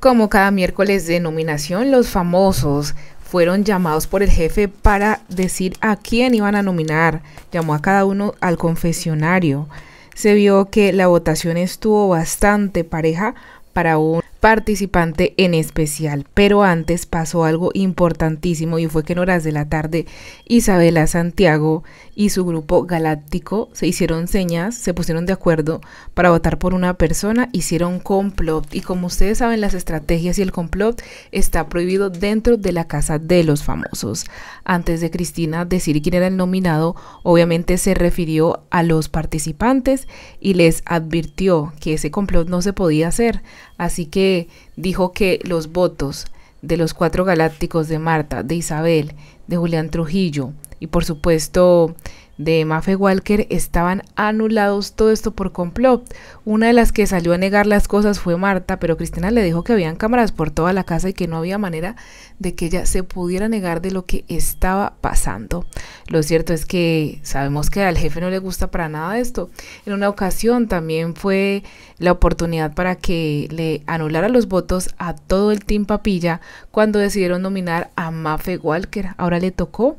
Como cada miércoles de nominación, los famosos fueron llamados por el jefe para decir a quién iban a nominar. Llamó a cada uno al confesionario. Se vio que la votación estuvo bastante pareja para un participante en especial. Pero antes pasó algo importantísimo y fue que en horas de la tarde Isabela Santiago y su grupo galáctico se hicieron señas, se pusieron de acuerdo para votar por una persona, hicieron complot y como ustedes saben las estrategias y el complot está prohibido dentro de la casa de los famosos. Antes de Cristina decir quién era el nominado, obviamente se refirió a los participantes y les advirtió que ese complot no se podía hacer Así que dijo que los votos de los cuatro galácticos de Marta, de Isabel, de Julián Trujillo y por supuesto de Mafe Walker estaban anulados todo esto por complot. Una de las que salió a negar las cosas fue Marta, pero Cristina le dijo que habían cámaras por toda la casa y que no había manera de que ella se pudiera negar de lo que estaba pasando. Lo cierto es que sabemos que al jefe no le gusta para nada esto. En una ocasión también fue la oportunidad para que le anulara los votos a todo el team papilla cuando decidieron nominar a Mafe Walker. Ahora le tocó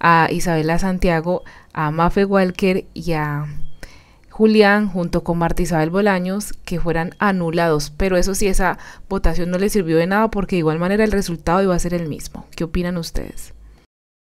a Isabela Santiago a Mafe Walker y a Julián junto con Marta Isabel Bolaños que fueran anulados, pero eso sí, esa votación no le sirvió de nada porque de igual manera el resultado iba a ser el mismo. ¿Qué opinan ustedes?